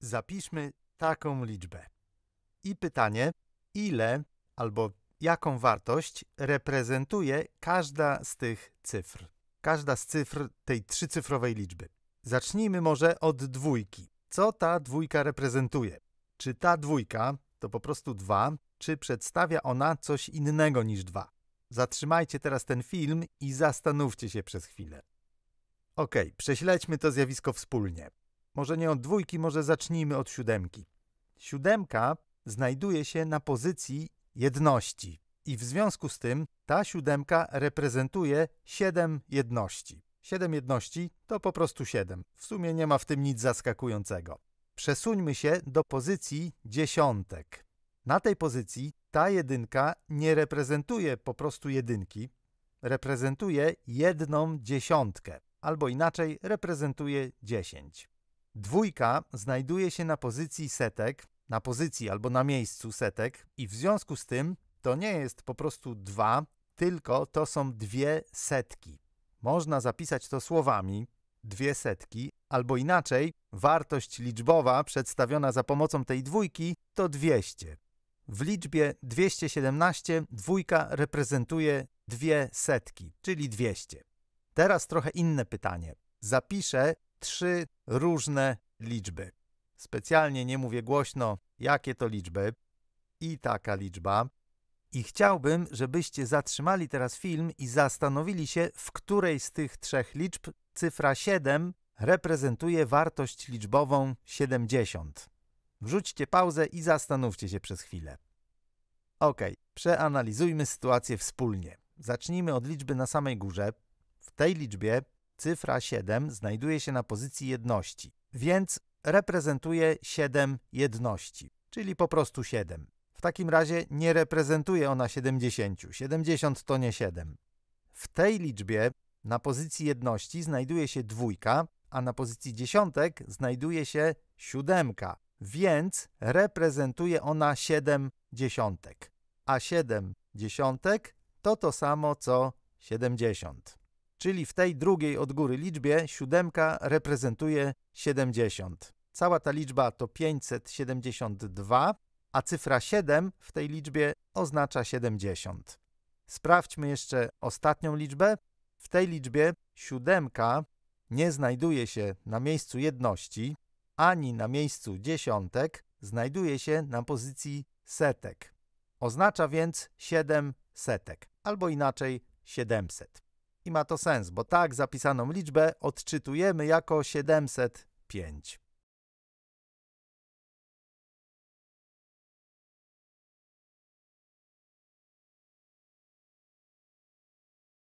Zapiszmy taką liczbę. I pytanie, ile albo jaką wartość reprezentuje każda z tych cyfr. Każda z cyfr tej trzycyfrowej liczby. Zacznijmy może od dwójki. Co ta dwójka reprezentuje? Czy ta dwójka to po prostu 2, czy przedstawia ona coś innego niż 2? Zatrzymajcie teraz ten film i zastanówcie się przez chwilę. Ok, prześledźmy to zjawisko wspólnie. Może nie od dwójki, może zacznijmy od siódemki. Siódemka znajduje się na pozycji jedności i w związku z tym ta siódemka reprezentuje siedem jedności. Siedem jedności to po prostu siedem. W sumie nie ma w tym nic zaskakującego. Przesuńmy się do pozycji dziesiątek. Na tej pozycji ta jedynka nie reprezentuje po prostu jedynki, reprezentuje jedną dziesiątkę, albo inaczej reprezentuje dziesięć. Dwójka znajduje się na pozycji setek, na pozycji albo na miejscu setek i w związku z tym to nie jest po prostu dwa, tylko to są dwie setki. Można zapisać to słowami dwie setki, albo inaczej, wartość liczbowa przedstawiona za pomocą tej dwójki to 200. W liczbie 217 dwójka reprezentuje dwie setki, czyli 200. Teraz trochę inne pytanie. Zapiszę trzy różne liczby. Specjalnie nie mówię głośno, jakie to liczby i taka liczba. I chciałbym, żebyście zatrzymali teraz film i zastanowili się, w której z tych trzech liczb cyfra 7 reprezentuje wartość liczbową 70. Wrzućcie pauzę i zastanówcie się przez chwilę. Ok, przeanalizujmy sytuację wspólnie. Zacznijmy od liczby na samej górze. W tej liczbie cyfra 7 znajduje się na pozycji jedności, więc reprezentuje 7 jedności, czyli po prostu 7. W takim razie nie reprezentuje ona 70. 70 to nie 7. W tej liczbie na pozycji jedności znajduje się dwójka, a na pozycji dziesiątek znajduje się siódemka, więc reprezentuje ona 7 dziesiątek. A 7 dziesiątek to to samo co 70 czyli w tej drugiej od góry liczbie siódemka reprezentuje 70. Cała ta liczba to 572, a cyfra 7 w tej liczbie oznacza 70. Sprawdźmy jeszcze ostatnią liczbę. W tej liczbie siódemka nie znajduje się na miejscu jedności, ani na miejscu dziesiątek, znajduje się na pozycji setek. Oznacza więc 7 setek, albo inaczej 700 i ma to sens, bo tak zapisaną liczbę odczytujemy jako 705.